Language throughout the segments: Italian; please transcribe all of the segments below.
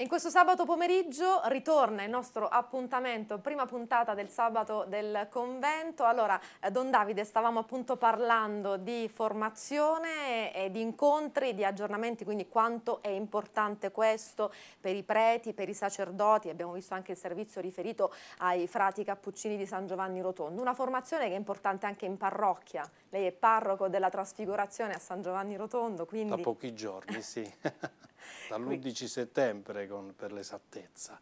In questo sabato pomeriggio ritorna il nostro appuntamento, prima puntata del sabato del convento. Allora, eh, Don Davide, stavamo appunto parlando di formazione e di incontri, di aggiornamenti, quindi quanto è importante questo per i preti, per i sacerdoti. Abbiamo visto anche il servizio riferito ai frati cappuccini di San Giovanni Rotondo. Una formazione che è importante anche in parrocchia. Lei è parroco della trasfigurazione a San Giovanni Rotondo, quindi... Da pochi giorni, sì. dall'11 settembre con, per l'esattezza.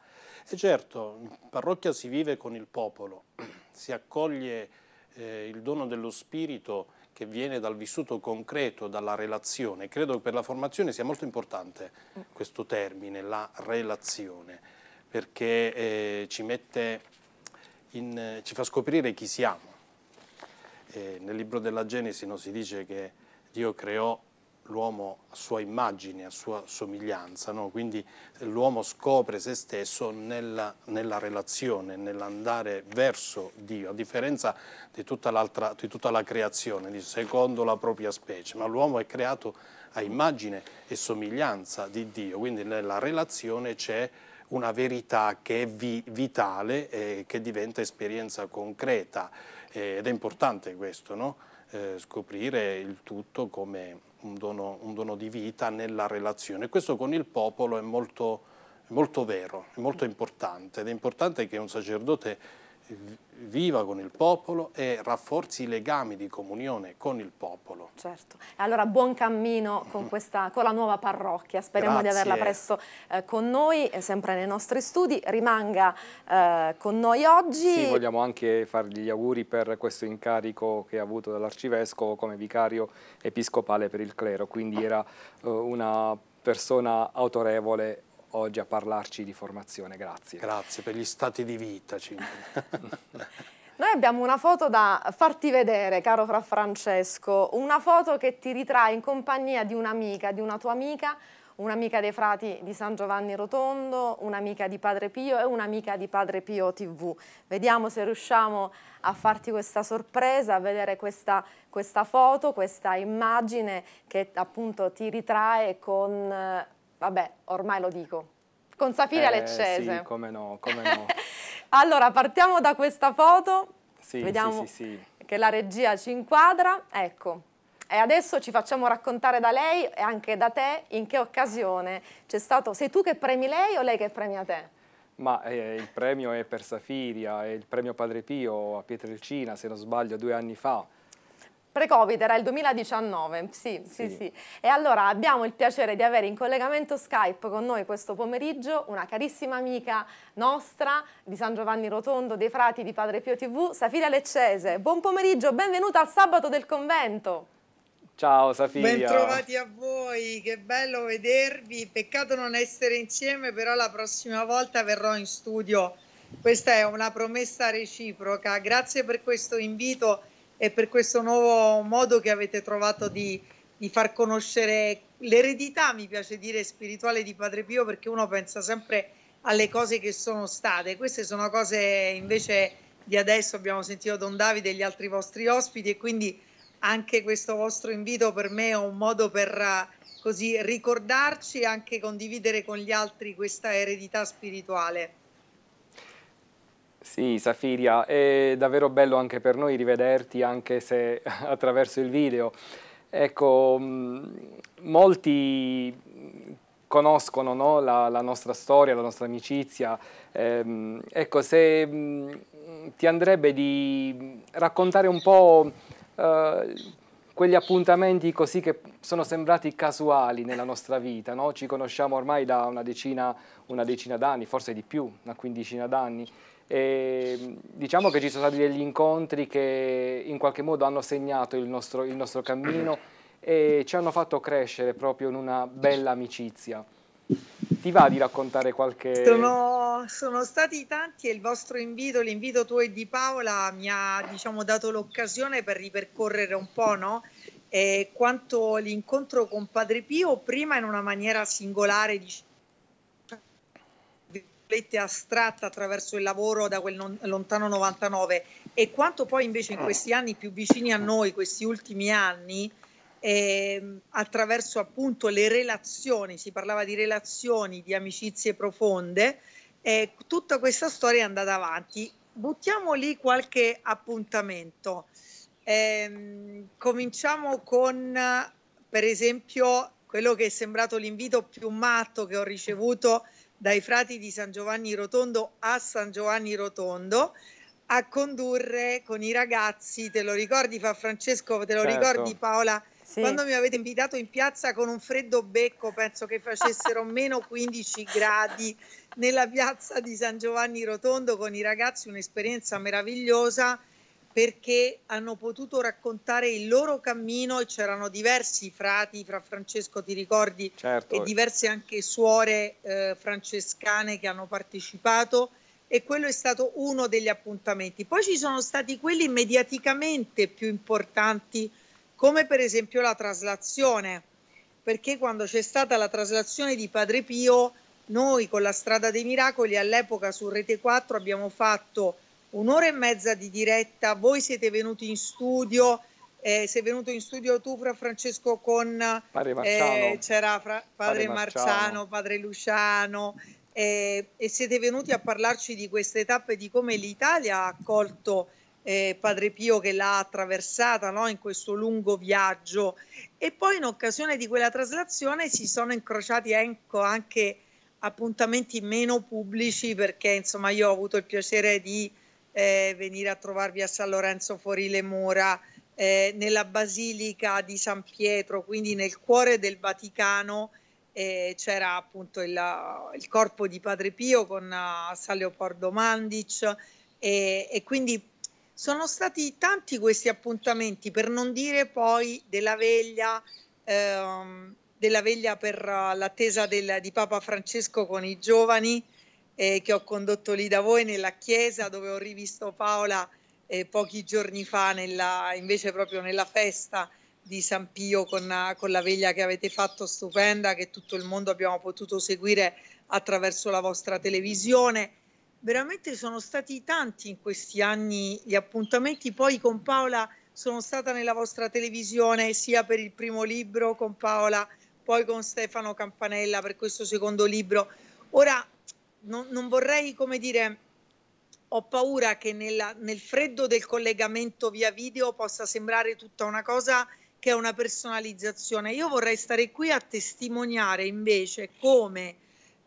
E certo, in parrocchia si vive con il popolo, si accoglie eh, il dono dello spirito che viene dal vissuto concreto, dalla relazione. Credo che per la formazione sia molto importante questo termine, la relazione, perché eh, ci, in, ci fa scoprire chi siamo. Eh, nel libro della Genesi non si dice che Dio creò l'uomo a sua immagine, a sua somiglianza, no? quindi l'uomo scopre se stesso nella, nella relazione, nell'andare verso Dio, a differenza di tutta, di tutta la creazione, di secondo la propria specie, ma l'uomo è creato a immagine e somiglianza di Dio, quindi nella relazione c'è una verità che è vi vitale e che diventa esperienza concreta eh, ed è importante questo, no? Eh, scoprire il tutto come un dono, un dono di vita nella relazione. Questo con il popolo è molto, molto vero, è molto importante ed è importante che un sacerdote viva con il popolo e rafforzi i legami di comunione con il popolo. Certo, allora buon cammino con, questa, con la nuova parrocchia, speriamo Grazie. di averla presto eh, con noi, eh, sempre nei nostri studi, rimanga eh, con noi oggi. Sì, vogliamo anche fargli gli auguri per questo incarico che ha avuto dall'arcivescovo come vicario episcopale per il clero, quindi era eh, una persona autorevole oggi a parlarci di formazione. Grazie. Grazie per gli stati di vita. Noi abbiamo una foto da farti vedere, caro Fra Francesco, una foto che ti ritrae in compagnia di un'amica, di una tua amica, un'amica dei frati di San Giovanni Rotondo, un'amica di Padre Pio e un'amica di Padre Pio TV. Vediamo se riusciamo a farti questa sorpresa, a vedere questa, questa foto, questa immagine che appunto ti ritrae con eh, Vabbè, ormai lo dico. Con Safira eh, Leccese. Sì, come no, come no. allora, partiamo da questa foto. Sì, Vediamo sì, sì, sì. che la regia ci inquadra. Ecco. E adesso ci facciamo raccontare da lei e anche da te in che occasione c'è stato... Sei tu che premi lei o lei che premia te? Ma eh, il premio è per Safiria, è il premio Padre Pio a Pietrelcina, se non sbaglio, due anni fa Pre-Covid era il 2019, sì, sì, sì, sì, E allora abbiamo il piacere di avere in collegamento Skype con noi questo pomeriggio una carissima amica nostra di San Giovanni Rotondo, dei Frati di Padre Pio TV, Safira Leccese. Buon pomeriggio, benvenuta al sabato del convento. Ciao Safia. Bentrovati a voi, che bello vedervi. Peccato non essere insieme, però la prossima volta verrò in studio. Questa è una promessa reciproca. Grazie per questo invito e per questo nuovo modo che avete trovato di, di far conoscere l'eredità, mi piace dire, spirituale di Padre Pio, perché uno pensa sempre alle cose che sono state. Queste sono cose invece di adesso, abbiamo sentito Don Davide e gli altri vostri ospiti e quindi anche questo vostro invito per me è un modo per così ricordarci e anche condividere con gli altri questa eredità spirituale. Sì, Safiria, è davvero bello anche per noi rivederti, anche se attraverso il video. Ecco, mm, molti conoscono no, la, la, nostra storia, la nostra amicizia. Eh, ecco, se mh, mm, ti andrebbe di raccontare un po' eh, quegli appuntamenti così che sono sembrati casuali nella nostra vita, no? ci conosciamo ormai da una decina, decina d'anni, forse di più, una quindicina d'anni, e diciamo che ci sono stati degli incontri che in qualche modo hanno segnato il nostro, il nostro cammino e ci hanno fatto crescere proprio in una bella amicizia ti va di raccontare qualche... Sono, sono, stati tanti e il vostro invito, l'invito tuo e di Paola mi ha diciamo, dato l'occasione per ripercorrere un po' no? eh, quanto l'incontro con Padre Pio, prima in una maniera singolare, diciamo, astratta attraverso il lavoro da quel non, lontano 99 e quanto poi invece in questi anni più vicini a noi, questi ultimi anni, eh, attraverso appunto le relazioni, si parlava di relazioni, di amicizie profonde, eh, tutta questa storia è andata avanti. Buttiamo lì qualche appuntamento. Eh, cominciamo con, per esempio, quello che è sembrato l'invito più matto che ho ricevuto dai frati di San Giovanni Rotondo a San Giovanni Rotondo a condurre con i ragazzi, te lo ricordi Fa Francesco, te lo certo. ricordi Paola? Sì. Quando mi avete invitato in piazza con un freddo becco, penso che facessero meno 15 gradi nella piazza di San Giovanni Rotondo con i ragazzi, un'esperienza meravigliosa perché hanno potuto raccontare il loro cammino e c'erano diversi frati, fra Francesco ti ricordi, certo. e diverse anche suore eh, francescane che hanno partecipato e quello è stato uno degli appuntamenti. Poi ci sono stati quelli mediaticamente più importanti come per esempio la traslazione, perché quando c'è stata la traslazione di Padre Pio, noi con la Strada dei Miracoli all'epoca su Rete 4 abbiamo fatto un'ora e mezza di diretta, voi siete venuti in studio, eh, sei venuto in studio tu fra Francesco con padre eh, Marciano, eh, c'era fra, padre, padre Marciano, Marciano, padre Luciano eh, e siete venuti a parlarci di queste tappe, di come l'Italia ha accolto eh, Padre Pio che l'ha attraversata no? in questo lungo viaggio. E poi in occasione di quella traslazione si sono incrociati ecco, anche appuntamenti meno pubblici perché insomma io ho avuto il piacere di eh, venire a trovarvi a San Lorenzo fuori le mura, eh, nella Basilica di San Pietro, quindi nel cuore del Vaticano. c'era appunto il, il, corpo di Padre Pio con uh, San Leopoldo Mandic e, e quindi sono stati tanti questi appuntamenti, per non dire poi della veglia, ehm, della veglia per l'attesa del, di Papa Francesco con i giovani eh, che ho condotto lì da voi nella chiesa dove ho rivisto Paola eh, pochi giorni fa, nella, invece proprio nella festa di San Pio con, con, la veglia che avete fatto stupenda, che tutto il mondo abbiamo potuto seguire attraverso la vostra televisione veramente sono stati tanti in questi anni gli appuntamenti, poi con Paola sono stata nella vostra televisione sia per il primo libro con Paola, poi con Stefano Campanella per questo secondo libro. Ora non, non vorrei, come dire, ho paura che nella, nel freddo del collegamento via video possa sembrare tutta una cosa che è una personalizzazione. Io vorrei stare qui a testimoniare invece come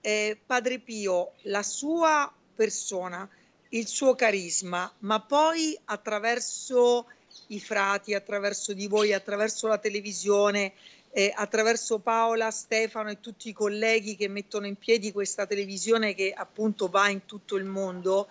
eh, Padre Pio, la sua persona, il suo carisma, ma poi attraverso i frati, attraverso di voi, attraverso la televisione, eh, attraverso Paola, Stefano e tutti i colleghi che mettono in piedi questa televisione che appunto va in tutto il mondo,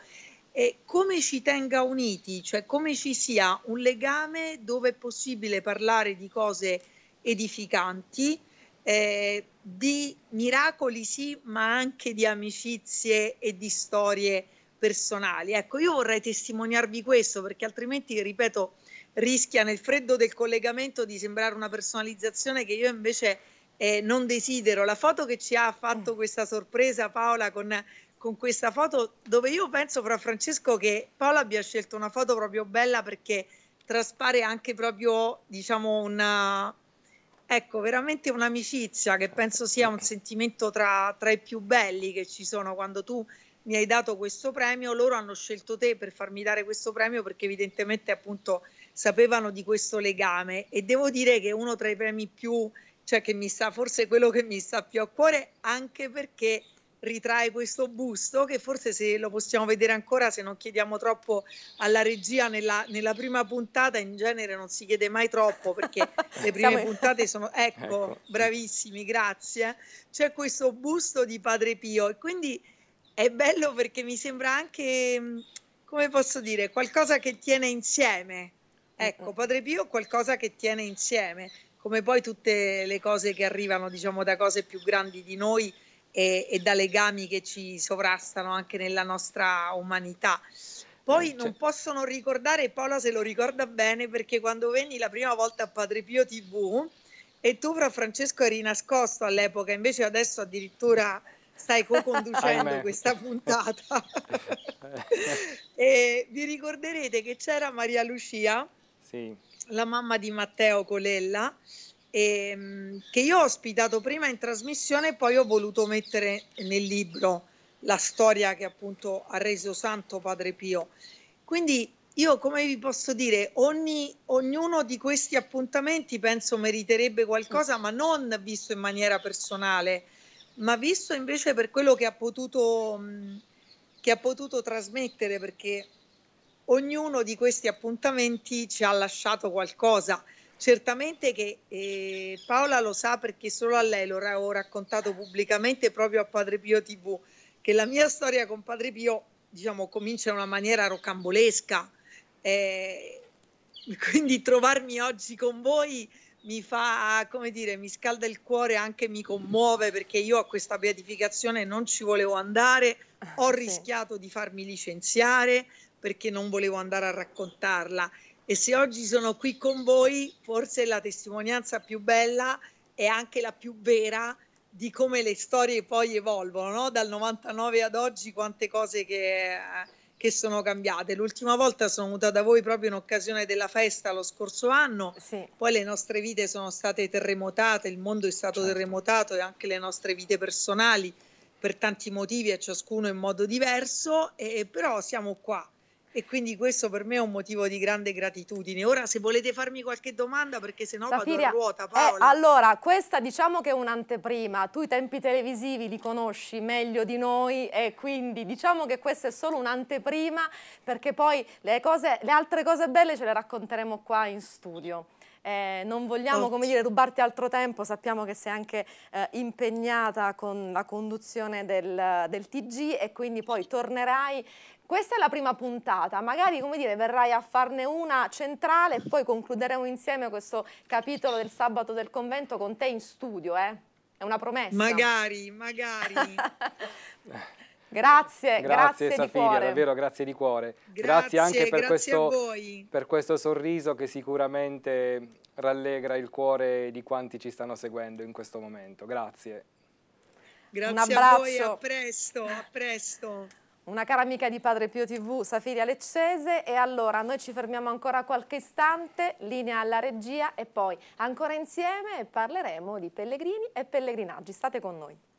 eh, come ci tenga uniti, cioè come ci sia un legame dove è possibile parlare di cose edificanti eh, di miracoli sì, ma anche di amicizie e di storie personali. Ecco, io vorrei testimoniarvi questo perché altrimenti, ripeto, rischia nel freddo del collegamento di sembrare una personalizzazione che io invece eh, non desidero. La foto che ci ha fatto mm. questa sorpresa Paola con, con questa foto, dove io penso fra Francesco che Paola abbia scelto una foto proprio bella perché traspare anche proprio diciamo una, Ecco, veramente un'amicizia che penso sia un sentimento tra, tra i più belli che ci sono quando tu mi hai dato questo premio, loro hanno scelto te per farmi dare questo premio perché evidentemente appunto sapevano di questo legame e devo dire che uno tra i premi più, cioè che mi sta forse quello che mi sta più a cuore anche perché ritrae questo busto che forse se lo possiamo vedere ancora se non chiediamo troppo alla regia nella, nella prima puntata in genere non si chiede mai troppo perché le prime Siamo... puntate sono ecco, ecco, bravissimi grazie c'è questo busto di Padre Pio e quindi è bello perché mi sembra anche mm, come posso dire qualcosa che tiene insieme ecco Padre Pio qualcosa che tiene insieme come poi tutte le cose che arrivano diciamo da cose più grandi di noi e, e, da legami che ci sovrastano anche nella nostra umanità. Poi eh, non cioè posso non ricordare, Paola se lo ricorda bene, perché quando venni la prima volta a Padre Pio TV e tu fra Francesco eri nascosto all'epoca, invece adesso addirittura stai co-conducendo questa puntata. e vi ricorderete che c'era Maria Lucia, sì. la mamma di Matteo Colella, ehm, che io ho ospitato prima in trasmissione e poi ho voluto mettere nel libro la storia che appunto ha reso santo Padre Pio. Quindi io come vi posso dire, ogni, ognuno di questi appuntamenti penso meriterebbe qualcosa, ma non visto in maniera personale, ma visto invece per quello che ha potuto, mm, che ha potuto trasmettere, perché ognuno di questi appuntamenti ci ha lasciato qualcosa. Certamente che eh, Paola lo sa perché solo a lei l'ho raccontato pubblicamente proprio a Padre Pio TV, che la mia storia con Padre Pio diciamo, comincia in una maniera rocambolesca. Eh, quindi trovarmi oggi con voi mi fa, come dire, mi scalda il cuore, anche mi commuove perché io a questa beatificazione non ci volevo andare, ho ah, sì. rischiato di farmi licenziare perché non volevo andare a raccontarla e se oggi sono qui con voi, forse la testimonianza più bella è anche la più vera di come le storie poi evolvono, no? dal 99 ad oggi quante cose che, che, sono cambiate. L'ultima volta sono venuta da voi proprio in occasione della festa lo scorso anno, sì. poi le nostre vite sono state terremotate, il mondo è stato certo. terremotato e anche le nostre vite personali per tanti motivi a ciascuno in modo diverso, e, però siamo qua e quindi questo per me è un motivo di grande gratitudine. Ora se volete farmi qualche domanda perché sennò Safiria, vado ruota Paola. Eh, allora, questa diciamo che è un'anteprima, tu i tempi televisivi li conosci meglio di noi e quindi diciamo che questa è solo un'anteprima perché poi le, cose, le altre cose belle ce le racconteremo qua in studio eh, non vogliamo oh. come dire, rubarti altro tempo, sappiamo che sei anche eh, impegnata con la conduzione del, del TG e quindi poi tornerai questa è la prima puntata, magari come dire verrai a farne una centrale e poi concluderemo insieme questo capitolo del sabato del convento con te in studio, eh? È una promessa. Magari, magari. Grazie, grazie, grazie Safidia, cuore. davvero grazie di cuore. Grazie, grazie anche per questo, per questo sorriso che sicuramente rallegra il cuore di quanti ci stanno seguendo in questo momento. Grazie. Grazie a voi, a presto, a presto. Una cara amica di Padre Pio TV, Safiria Leccese. E allora noi ci fermiamo ancora qualche istante, linea alla regia e poi ancora insieme parleremo di pellegrini e pellegrinaggi. State con noi.